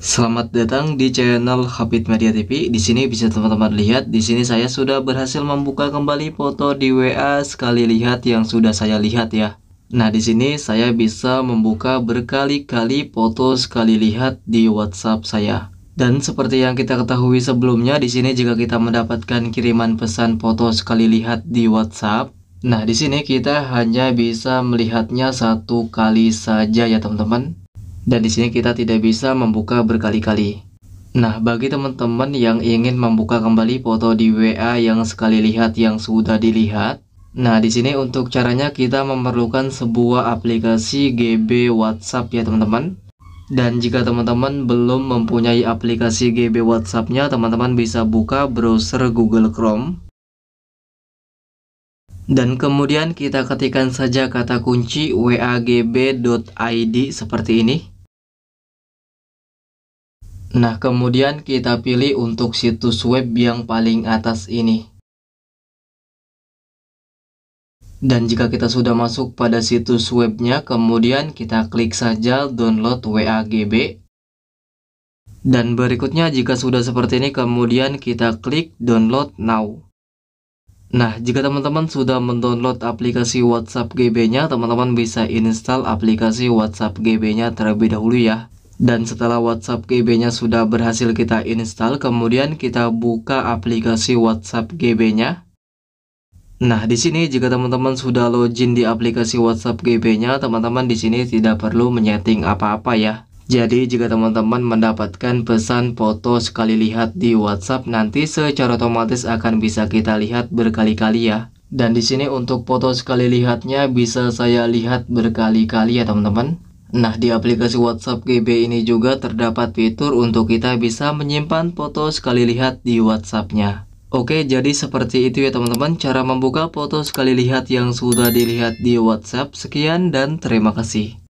Selamat datang di channel Habit Media TV. Di sini bisa teman-teman lihat, di sini saya sudah berhasil membuka kembali foto di WA sekali lihat yang sudah saya lihat ya. Nah, di sini saya bisa membuka berkali-kali foto sekali lihat di WhatsApp saya. Dan seperti yang kita ketahui sebelumnya, di sini jika kita mendapatkan kiriman pesan foto sekali lihat di WhatsApp, nah di sini kita hanya bisa melihatnya satu kali saja ya teman-teman. Dan di sini kita tidak bisa membuka berkali-kali. Nah, bagi teman-teman yang ingin membuka kembali foto di WA yang sekali lihat yang sudah dilihat, nah di sini untuk caranya kita memerlukan sebuah aplikasi GB WhatsApp ya teman-teman. Dan jika teman-teman belum mempunyai aplikasi GB WhatsApp-nya, teman-teman bisa buka browser Google Chrome. Dan kemudian kita ketikkan saja kata kunci wagb.id seperti ini. Nah, kemudian kita pilih untuk situs web yang paling atas ini. Dan jika kita sudah masuk pada situs webnya, kemudian kita klik saja download WAGB. Dan berikutnya jika sudah seperti ini, kemudian kita klik download now. Nah, jika teman-teman sudah mendownload aplikasi WhatsApp GB-nya, teman-teman bisa install aplikasi WhatsApp GB-nya terlebih dahulu ya. Dan setelah WhatsApp GB-nya sudah berhasil kita install, kemudian kita buka aplikasi WhatsApp GB-nya. Nah, di sini jika teman-teman sudah login di aplikasi WhatsApp GB-nya, teman-teman di sini tidak perlu menyeting apa-apa ya. Jadi, jika teman-teman mendapatkan pesan foto sekali lihat di WhatsApp, nanti secara otomatis akan bisa kita lihat berkali-kali ya. Dan di sini untuk foto sekali lihatnya bisa saya lihat berkali-kali ya, teman-teman. Nah, di aplikasi WhatsApp GB ini juga terdapat fitur untuk kita bisa menyimpan foto sekali lihat di WhatsApp-nya. Oke, jadi seperti itu ya teman-teman cara membuka foto sekali lihat yang sudah dilihat di WhatsApp. Sekian dan terima kasih.